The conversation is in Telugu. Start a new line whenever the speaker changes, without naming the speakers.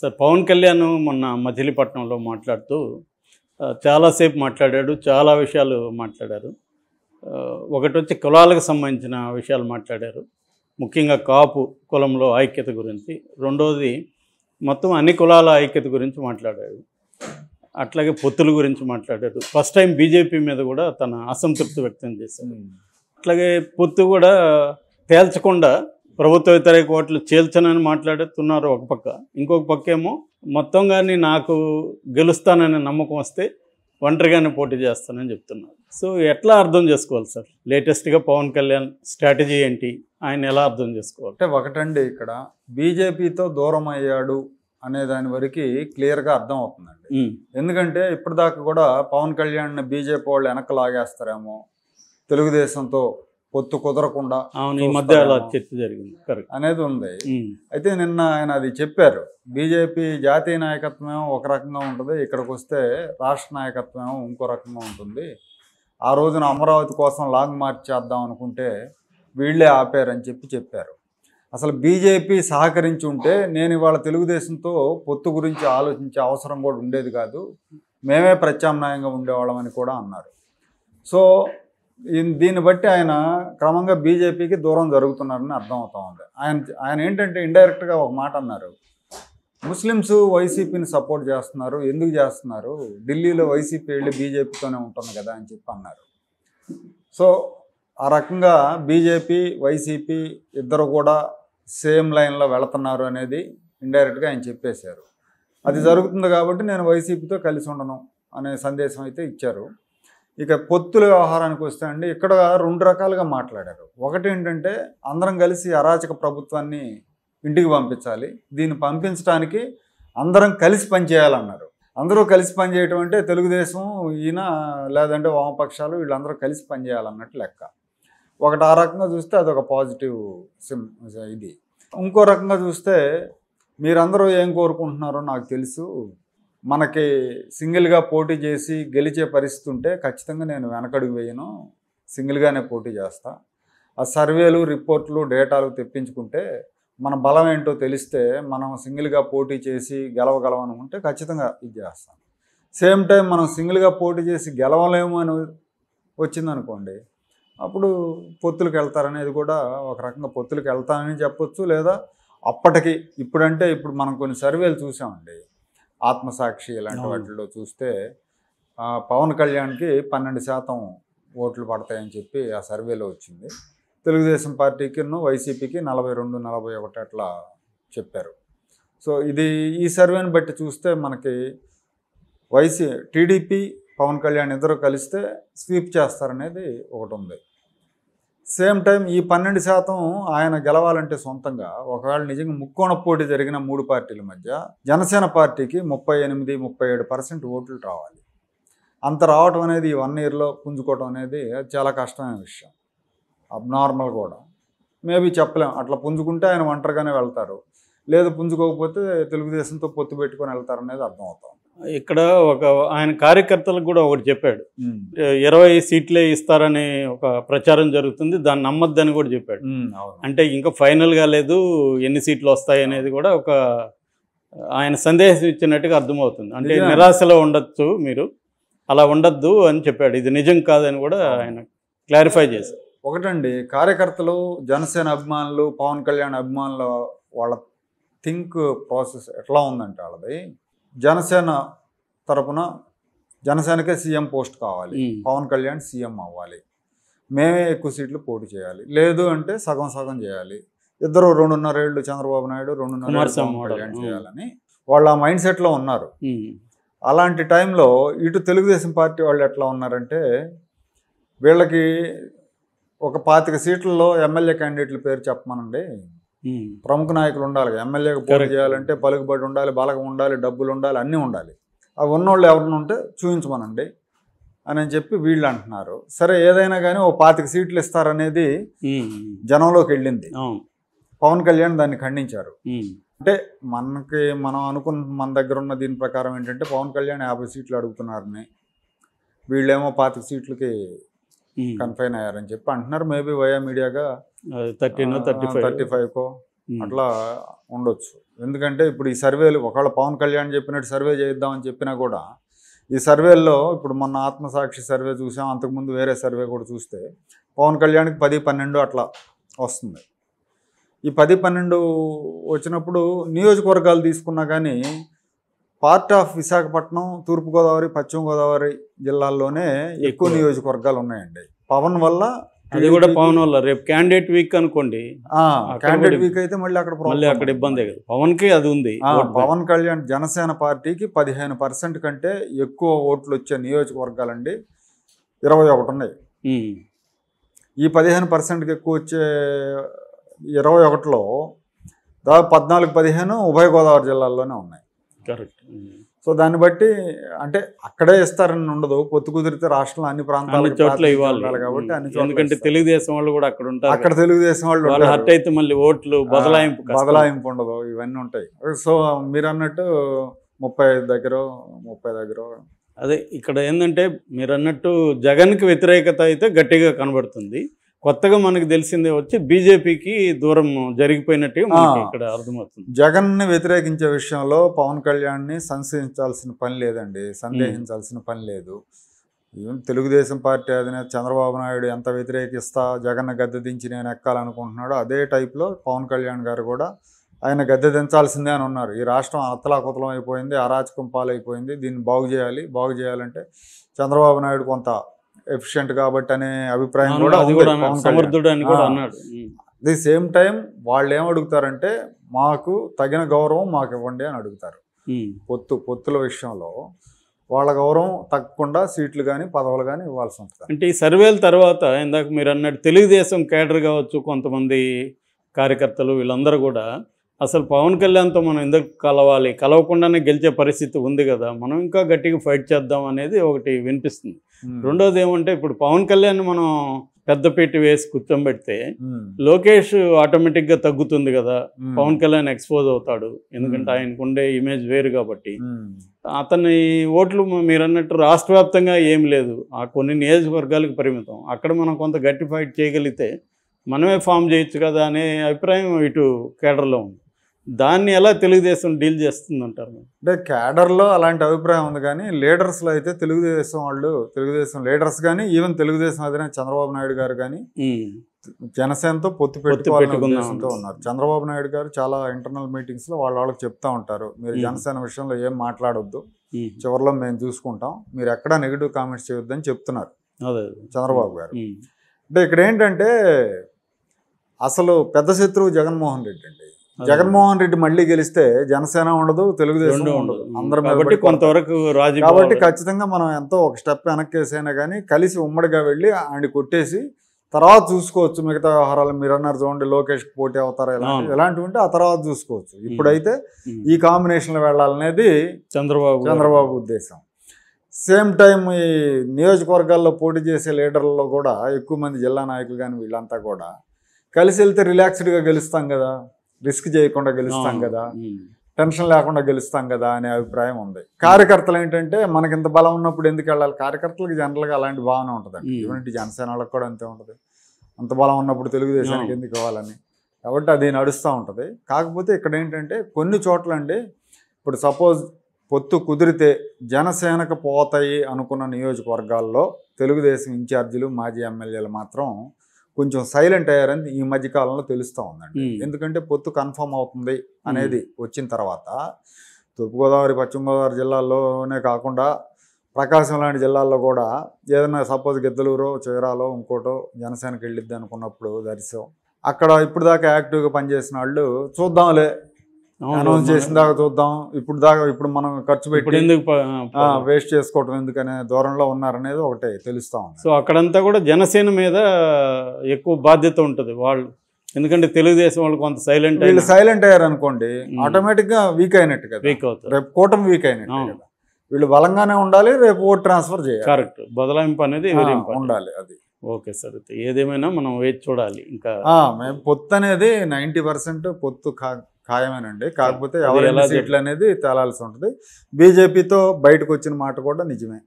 సార్ పవన్ కళ్యాణ్ మొన్న మచిలీపట్నంలో మాట్లాడుతూ చాలాసేపు మాట్లాడాడు చాలా విషయాలు మాట్లాడారు ఒకటి వచ్చి కులాలకు సంబంధించిన విషయాలు మాట్లాడారు ముఖ్యంగా కాపు కులంలో ఐక్యత గురించి రెండోది మొత్తం అన్ని కులాల ఐక్యత గురించి మాట్లాడాడు అట్లాగే పొత్తుల గురించి మాట్లాడాడు ఫస్ట్ టైం బీజేపీ మీద కూడా తన అసంతృప్తి వ్యక్తం చేశాడు అట్లాగే పొత్తు కూడా తేల్చకుండా ప్రభుత్వ వ్యతిరేక ఓట్లు చేల్చనని మాట్లాడుతున్నారు ఒక పక్క ఇంకొక పక్క ఏమో మొత్తం కానీ నాకు గెలుస్తాననే నమ్మకం వస్తే ఒంటరిగానే పోటీ చేస్తానని చెప్తున్నారు సో ఎట్లా అర్థం చేసుకోవాలి సార్ లేటెస్ట్గా పవన్ కళ్యాణ్ స్ట్రాటజీ ఏంటి
ఆయన ఎలా అర్థం చేసుకోవాలి అంటే ఒకటండి ఇక్కడ బీజేపీతో దూరం అయ్యాడు అనే దాని వరకు క్లియర్గా అర్థం అవుతుందండి ఎందుకంటే ఇప్పటిదాకా కూడా పవన్ కళ్యాణ్ బీజేపీ వాళ్ళు వెనక్కి లాగేస్తారేమో తెలుగుదేశంతో పొత్తు కుదరకుండా అవును ఈ మధ్య చర్చ జరిగింది అనేది ఉంది అయితే నిన్న ఆయన అది చెప్పారు బీజేపీ జాతీయ నాయకత్వం ఒక రకంగా ఉంటుంది ఇక్కడికి వస్తే రాష్ట్ర నాయకత్వం ఇంకో రకంగా ఉంటుంది ఆ రోజున అమరావతి కోసం లాంగ్ మార్చ్ చేద్దాం అనుకుంటే వీళ్ళే ఆపారని చెప్పి చెప్పారు అసలు బీజేపీ సహకరించి ఉంటే నేను ఇవాళ తెలుగుదేశంతో పొత్తు గురించి ఆలోచించే అవసరం కూడా ఉండేది కాదు మేమే ప్రత్యామ్నాయంగా ఉండేవాళ్ళమని కూడా అన్నారు సో దీన్ని బట్టి ఆయన క్రమంగా బీజేపీకి దూరం జరుగుతున్నారని అర్థమవుతా ఉంది ఆయన ఆయన ఏంటంటే ఇండైరెక్ట్గా ఒక మాట అన్నారు ముస్లిమ్స్ వైసీపీని సపోర్ట్ చేస్తున్నారు ఎందుకు చేస్తున్నారు ఢిల్లీలో వైసీపీ వెళ్ళి బీజేపీతోనే ఉంటుంది కదా అని చెప్పి అన్నారు సో ఆ రకంగా బీజేపీ వైసీపీ ఇద్దరు కూడా సేమ్ లైన్లో వెళుతున్నారు అనేది ఇండైరెక్ట్గా ఆయన చెప్పేశారు అది జరుగుతుంది కాబట్టి నేను వైసీపీతో కలిసి ఉండను అనే సందేశం అయితే ఇచ్చారు ఇక పొత్తుల వ్యవహారానికి వస్తే అండి ఇక్కడ రెండు రకాలుగా మాట్లాడారు ఒకటి ఏంటంటే అందరం కలిసి అరాచక ప్రభుత్వాన్ని ఇంటికి పంపించాలి దీన్ని పంపించడానికి అందరం కలిసి పనిచేయాలన్నారు అందరూ కలిసి పనిచేయటం అంటే తెలుగుదేశం ఈయన లేదంటే వామపక్షాలు వీళ్ళందరూ కలిసి పనిచేయాలన్నట్టు లెక్క ఒకటి ఆ రకంగా చూస్తే అదొక పాజిటివ్ సిమ్ ఇది ఇంకో రకంగా చూస్తే మీరందరూ ఏం కోరుకుంటున్నారో నాకు తెలుసు మనకి సింగిల్గా పోటీ చేసి గెలిచే పరిస్థితి ఉంటే ఖచ్చితంగా నేను వెనకడుగు వేయను సింగిల్గానే పోటీ చేస్తా ఆ సర్వేలు రిపోర్ట్లు డేటాలు తెప్పించుకుంటే మన బలం ఏంటో తెలిస్తే మనం సింగిల్గా పోటీ చేసి గెలవగలం ఉంటే ఖచ్చితంగా ఇది చేస్తాను సేమ్ టైం మనం సింగిల్గా పోటీ చేసి గెలవలేము అని వచ్చిందనుకోండి అప్పుడు పొత్తులకు వెళ్తారనేది కూడా ఒక రకంగా పొత్తులకు వెళ్తానని చెప్పొచ్చు లేదా అప్పటికి ఇప్పుడంటే ఇప్పుడు మనం కొన్ని సర్వేలు చూసామండి ఆత్మసాక్షి ఇలాంటి వాటిల్లో చూస్తే పవన్ కళ్యాణ్కి పన్నెండు శాతం ఓట్లు పడతాయని చెప్పి ఆ సర్వేలో వచ్చింది తెలుగుదేశం పార్టీకి వైసీపీకి నలభై రెండు నలభై ఒకటి అట్లా చెప్పారు సో ఇది ఈ సర్వేని బట్టి చూస్తే మనకి వైసీ టీడీపీ పవన్ కళ్యాణ్ ఇద్దరు కలిస్తే స్వీప్ చేస్తారనేది ఒకటి ఉంది సేమ్ టైం ఈ పన్నెండు శాతం ఆయన గెలవాలంటే సొంతంగా ఒకవేళ నిజంగా ముక్కోణ పోటీ జరిగిన మూడు పార్టీల మధ్య జనసేన పార్టీకి ముప్పై ఎనిమిది ముప్పై ఏడు పర్సెంట్ ఓట్లు రావాలి అంత రావటం అనేది ఈ వన్ ఇయర్లో పుంజుకోవటం అనేది చాలా కష్టమైన విషయం అబ్నార్మల్ కూడా మేబీ చెప్పలేం అట్లా పుంజుకుంటే ఆయన ఒంటరిగానే వెళ్తారు లేదు పుంజుకోకపోతే తెలుగుదేశంతో పొత్తు పెట్టుకొని వెళ్తారనేది అర్థమవుతాం
ఇక్కడ ఒక ఆయన కార్యకర్తలకు కూడా ఒకటి చెప్పాడు ఇరవై సీట్లే ఇస్తారని ఒక ప్రచారం జరుగుతుంది దాన్ని నమ్మద్దని కూడా చెప్పాడు అంటే ఇంకా ఫైనల్గా లేదు ఎన్ని సీట్లు వస్తాయి అనేది కూడా ఒక ఆయన సందేశం ఇచ్చినట్టుగా అర్థమవుతుంది అంటే నిరాశలో ఉండొచ్చు మీరు అలా ఉండద్దు అని చెప్పాడు ఇది నిజం కాదని కూడా ఆయన క్లారిఫై చేశారు
ఒకటండి కార్యకర్తలు జనసేన అభిమానులు పవన్ కళ్యాణ్ అభిమానుల వాళ్ళ థింక్ ప్రాసెస్ ఎట్లా ఉందంటే వాళ్ళది జనసేన తరపున జనసేనకే సీఎం పోస్ట్ కావాలి పవన్ కళ్యాణ్ సీఎం అవ్వాలి మేమే ఎక్కువ సీట్లు పోటీ చేయాలి లేదు అంటే సగం సగం చేయాలి ఇద్దరు రెండున్నర ఏళ్ళు చంద్రబాబు నాయుడు రెండున్నర కళ్యాణ్ చేయాలని వాళ్ళు ఆ మైండ్ సెట్లో ఉన్నారు అలాంటి టైంలో ఇటు తెలుగుదేశం పార్టీ వాళ్ళు ఎట్లా ఉన్నారంటే వీళ్ళకి ఒక పాతిక సీట్లలో ఎమ్మెల్యే క్యాండిడేట్ల పేరు చెప్పమనండి ప్రముఖ నాయకులు ఉండాలి ఎమ్మెల్యేకి పోటీ చేయాలంటే పలుకుబడి ఉండాలి బలకం ఉండాలి డబ్బులు ఉండాలి అన్నీ ఉండాలి అవి ఉన్నోళ్ళు ఎవరిని ఉంటే చూపించమనండి అని చెప్పి వీళ్ళు అంటున్నారు సరే ఏదైనా కానీ ఓ పాతిక సీట్లు ఇస్తారనేది జనంలోకి వెళ్ళింది పవన్ కళ్యాణ్ దాన్ని ఖండించారు అంటే మనకి మనం అనుకున్న మన దగ్గర ఉన్న దీని ప్రకారం ఏంటంటే పవన్ కళ్యాణ్ యాభై సీట్లు అడుగుతున్నారని వీళ్ళేమో పాతిక సీట్లకి కన్ఫైన్ అయ్యారని చెప్పి అంటున్నారు మేబీ వయా మీడియాగా థర్టీన్ థర్టీ ఫైవ్ థర్టీ ఫైవ్కో అట్లా ఉండొచ్చు ఎందుకంటే ఇప్పుడు ఈ సర్వేలు ఒకవేళ పవన్ కళ్యాణ్ చెప్పినట్టు సర్వే చేద్దామని చెప్పినా కూడా ఈ సర్వేల్లో ఇప్పుడు మొన్న ఆత్మసాక్షి సర్వే చూసాం అంతకుముందు వేరే సర్వే కూడా చూస్తే పవన్ కళ్యాణ్కి పది పన్నెండు అట్లా వస్తుంది ఈ పది పన్నెండు వచ్చినప్పుడు నియోజకవర్గాలు తీసుకున్నా కానీ పార్ట్ ఆఫ్ విశాఖపట్నం తూర్పుగోదావరి పశ్చిమ గోదావరి జిల్లాల్లోనే ఎక్కువ నియోజకవర్గాలు ఉన్నాయండి పవన్ వల్ల అది కూడా పవన్
వల్ల రేపు క్యాండిడేట్ వీక్ అనుకోండి క్యాండిడేట్ వీక్ అయితే మళ్ళీ అక్కడ మళ్ళీ అక్కడ ఇబ్బంది పవన్ కి అది ఉంది పవన్
కళ్యాణ్ జనసేన పార్టీకి పదిహేను పర్సెంట్ కంటే ఎక్కువ ఓట్లు వచ్చే నియోజకవర్గాలండి ఇరవై ఒకటి ఉన్నాయి ఈ పదిహేను పర్సెంట్కి ఎక్కువ వచ్చే ఇరవై ఒకటిలో దాదాపు పద్నాలుగు పదిహేను ఉభయ గోదావరి జిల్లాల్లోనే ఉన్నాయి కరెక్ట్ సో దాన్ని బట్టి అంటే అక్కడే ఇస్తారని ఉండదు పొత్తు కుదిరితే రాష్ట్రంలో అన్ని ప్రాంతాల చోట్ల ఇవ్వాలి కాబట్టి అన్ని ఎందుకంటే తెలుగుదేశం
వాళ్ళు కూడా అక్కడ ఉంటారు అక్కడ తెలుగుదేశం వాళ్ళు హట్ అయితే మళ్ళీ ఓట్లు బదలాయింపు బదలాయింపు
ఉండదు ఇవన్నీ ఉంటాయి సో మీరు అన్నట్టు ముప్పై దగ్గర ముప్పై దగ్గర
అదే ఇక్కడ ఏంటంటే మీరు అన్నట్టు జగన్కి వ్యతిరేకత అయితే గట్టిగా కనబడుతుంది కొత్తగా మనకు తెలిసిందే వచ్చి బీజేపీకి దూరం జరిగిపోయినట్టు ఇక్కడ
అర్థమవుతుంది జగన్ ని వ్యతిరేకించే విషయంలో పవన్ కళ్యాణ్ ని సంశయించాల్సిన పని లేదండి సందేహించాల్సిన పని లేదు తెలుగుదేశం పార్టీ అధినేత చంద్రబాబు నాయుడు ఎంత వ్యతిరేకిస్తా జగన్ గద్దె దించి నేను ఎక్కాలనుకుంటున్నాడో అదే టైప్లో పవన్ కళ్యాణ్ గారు కూడా ఆయన గద్దె దించాల్సిందే అని ఉన్నారు ఈ రాష్ట్రం అతలాకుతలం అయిపోయింది అరాచకం పాలైపోయింది దీన్ని బాగు చేయాలి బాగు చేయాలంటే చంద్రబాబు నాయుడు కొంత ఎఫిషియంట్ కాబట్టి అనే అభిప్రాయం కూడా సమర్థుడు అని కూడా అన్నాడు ది సేమ్ టైం వాళ్ళు ఏం అడుగుతారంటే మాకు తగిన గౌరవం మాకు ఇవ్వండి అని అడుగుతారు పొత్తు పొత్తుల విషయంలో వాళ్ళ గౌరవం తగ్గకుండా సీట్లు కానీ పదవులు కానీ ఇవ్వాల్సి ఉంటుంది
అంటే ఈ సర్వేల తర్వాత ఇందాక మీరు అన్నట్టు తెలుగుదేశం కేడర్ కావచ్చు కొంతమంది కార్యకర్తలు వీళ్ళందరూ కూడా అసలు పవన్ కళ్యాణ్తో మనం ఎందుకు కలవాలి కలవకుండానే గెలిచే పరిస్థితి ఉంది కదా మనం ఇంకా గట్టిగా ఫైట్ చేద్దాం అనేది ఒకటి వినిపిస్తుంది రెండోది ఏమంటే ఇప్పుడు పవన్ కళ్యాణ్ మనం పెద్దపేట వేసి కూర్చోబెడితే లోకేష్ ఆటోమేటిక్ గా తగ్గుతుంది కదా పవన్ కళ్యాణ్ ఎక్స్పోజ్ అవుతాడు ఎందుకంటే ఆయనకు ఉండే ఇమేజ్ వేరు కాబట్టి అతని ఓట్లు మీరు అన్నట్టు రాష్ట్ర వ్యాప్తంగా ఏం లేదు ఆ కొన్ని నియోజకవర్గాలకు పరిమితం అక్కడ మనం కొంత గట్టి ఫైట్ చేయగలిగితే మనమే ఫామ్ చేయొచ్చు కదా అనే అభిప్రాయం ఇటు కేడర్లో ఉంది దాన్ని ఎలా తెలుగుదేశం డీల్ చేస్తుంది అంటారు
అంటే క్యాడర్లో అలాంటి అభిప్రాయం ఉంది కానీ లీడర్స్లో అయితే తెలుగుదేశం వాళ్ళు తెలుగుదేశం లీడర్స్ కానీ ఈవెన్ తెలుగుదేశం అధినేత చంద్రబాబు నాయుడు గారు కానీ జనసేనతో పొత్తు పెట్టుకోవాలతో ఉన్నారు చంద్రబాబు నాయుడు గారు చాలా ఇంటర్నల్ మీటింగ్స్లో వాళ్ళ వాళ్ళకి చెప్తూ ఉంటారు మీరు జనసేన విషయంలో ఏం మాట్లాడొద్దు చివరిలో మేము చూసుకుంటాం మీరు ఎక్కడ నెగిటివ్ కామెంట్స్ చేయొద్దని చెప్తున్నారు చంద్రబాబు గారు అంటే ఇక్కడ ఏంటంటే అసలు పెద్ద శత్రువు జగన్మోహన్ రెడ్డి అండి జగన్మోహన్ రెడ్డి మళ్ళీ గెలిస్తే జనసేన ఉండదు తెలుగుదేశం ఉండదు కాబట్టి కొంతవరకు కాబట్టి ఖచ్చితంగా మనం ఎంతో ఒక స్టెప్ వెనక్కి వేసైనా కానీ కలిసి ఉమ్మడిగా వెళ్ళి ఆయన కొట్టేసి తర్వాత చూసుకోవచ్చు మిగతా వ్యవహారాలు మీరు అన్నారు చూడండి లోకేష్ పోటీ అవుతారా ఇలాంటివి ఉంటే ఆ తర్వాత చూసుకోవచ్చు ఇప్పుడైతే ఈ కాంబినేషన్లో వెళ్ళాలనేది చంద్రబాబు చంద్రబాబు ఉద్దేశం సేమ్ టైం ఈ నియోజకవర్గాల్లో పోటీ చేసే లీడర్లలో కూడా ఎక్కువ మంది జిల్లా నాయకులు కానీ వీళ్ళంతా కూడా కలిసి వెళ్తే రిలాక్స్డ్గా గెలుస్తాం కదా రిస్క్ చేయకుండా గెలుస్తాం కదా టెన్షన్ లేకుండా గెలుస్తాం కదా అనే అభిప్రాయం ఉంది కార్యకర్తలు ఏంటంటే మనకి ఇంత బలం ఉన్నప్పుడు ఎందుకు వెళ్ళాలి కార్యకర్తలకు జనరల్గా అలాంటి భావన ఉంటుంది యూనిటీ జనసేన వాళ్ళకి కూడా అంతే ఉంటుంది అంత బలం ఉన్నప్పుడు తెలుగుదేశానికి ఎందుకు ఇవ్వాలని కాబట్టి అది నడుస్తూ ఉంటుంది కాకపోతే ఇక్కడ ఏంటంటే కొన్ని చోట్ల అండి ఇప్పుడు సపోజ్ పొత్తు కుదిరితే జనసేనకు పోతాయి అనుకున్న నియోజకవర్గాల్లో తెలుగుదేశం ఇన్ఛార్జీలు మాజీ ఎమ్మెల్యేలు మాత్రం కొంచెం సైలెంట్ అయ్యారని ఈ మధ్య కాలంలో తెలుస్తూ ఉందండి ఎందుకంటే పొత్తు కన్ఫర్మ్ అవుతుంది అనేది వచ్చిన తర్వాత తూర్పుగోదావరి పశ్చిమ గోదావరి జిల్లాల్లోనే కాకుండా ప్రకాశం లాంటి జిల్లాల్లో కూడా ఏదైనా సపోజ్ గిద్దలూరో చీరాలో ఇంకోటో జనసేనకి వెళ్ళిద్ది అనుకున్నప్పుడు దర్శనం అక్కడ ఇప్పుడు దాకా యాక్టివ్గా పనిచేసిన వాళ్ళు చూద్దాంలే అనౌన్స్ చేసిన దాకా చూద్దాం ఇప్పుడు దాకా ఇప్పుడు మనం ఖర్చు పెట్టి ఎందుకు వేస్ట్ చేసుకోవటం ఎందుకనే దూరంలో ఉన్నారనేది ఒకటే తెలుస్తా ఉంది
సో అక్కడంతా కూడా జనసేన మీద ఎక్కువ బాధ్యత ఉంటుంది వాళ్ళు ఎందుకంటే తెలుగుదేశం వాళ్ళు కొంత సైలెంట్ వీళ్ళు
సైలెంట్ అయ్యారు అనుకోండి
ఆటోమేటిక్ గా వీక్ అయినట్టు కదా వీక్ అవుతుంది
రేపు కూటమి వీక్ అయినట్టు వీళ్ళు బలంగానే ఉండాలి రేపు ఓట్ ట్రాన్స్ఫర్ చేయాలి కరెక్ట్ బదలాయింపు అనేది
ఉండాలి అది ఓకే సార్ ఏదేమైనా మనం వేచి చూడాలి ఇంకా మేము
పొత్తు అనేది నైంటీ పర్సెంట్ పొత్తు కా ఖాయమేనండి కాకపోతే ఎవరైనా సీట్లు అనేది తేలాల్సి ఉంటుంది బీజేపీతో బయటకు వచ్చిన మాట కూడా నిజమే